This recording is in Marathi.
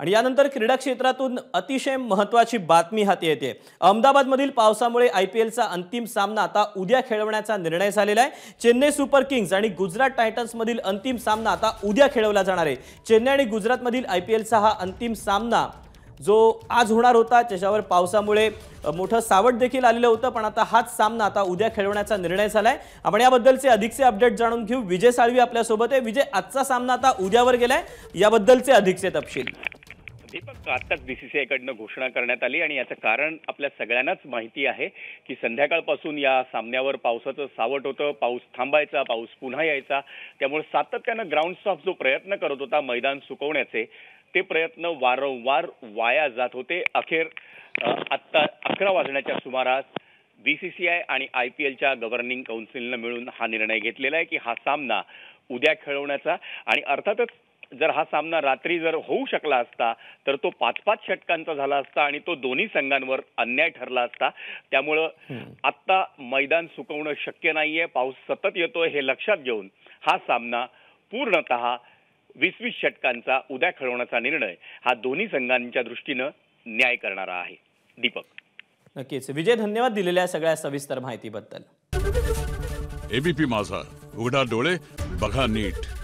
आणि यानंतर क्रीडा क्षेत्रातून अतिशय महत्त्वाची बातमी हाती येते अहमदाबादमधील पावसामुळे आय पी एलचा अंतिम सामना आता उद्या खेळवण्याचा निर्णय झालेला आहे चेन्नई सुपर किंग्ज आणि गुजरात टायटन्समधील अंतिम सामना आता उद्या खेळवला जाणार आहे चेन्नई आणि गुजरातमधील आय पी एलचा हा अंतिम सामना जो आज होणार होता त्याच्यावर पावसामुळे मोठं सावट देखील आलेलं होतं पण आता हाच सामना आता उद्या खेळवण्याचा निर्णय झाला आहे आपण याबद्दलचे अधिकचे अपडेट जाणून घेऊ विजय साळवी आपल्यासोबत आहे विजय आजचा सामना आता उद्यावर गेलाय याबद्दलचे अधिकचे तपशील दीपक आताच आयकडनं घोषणा करण्यात आली आणि याचं कारण आपल्या सगळ्यांनाच माहिती आहे की संध्याकाळपासून या सामन्यावर पावसाचं सावट होतं पाऊस थांबायचा पाऊस पुन्हा यायचा त्यामुळे सातत्यानं ग्राउंड स्टाफ जो प्रयत्न करत होता मैदान सुकवण्याचे ते प्रयत्न वारंवार वाया जात होते अखेर आत्ता अकरा वाजण्याच्या सुमारास बी सी सी आय आणि आय पी एलच्या गव्हर्निंग काउन्सिलनं मिळून हा निर्णय घेतलेला आहे की हा सामना उद्या खेळवण्याचा आणि अर्थातच जर हा सामना रात्री जर होऊ शकला असता तर तो पाच पाच षटकांचा झाला असता आणि तो दोन्ही संघांवर अन्याय ठरला असता त्यामुळं आत्ता मैदान सुकवणं शक्य नाहीये पाऊस सतत येतोय हे लक्षात घेऊन हा सामना पूर्णत वीस वीस षटकांचा उद्या खेळवण्याचा निर्णय हा दोन्ही संघांच्या दृष्टीनं न्याय करणारा आहे दीपक नक्कीच विजय धन्यवाद दिलेल्या सगळ्या सविस्तर माहितीबद्दल एबीपी माझा उघडा डोळे बघा नीट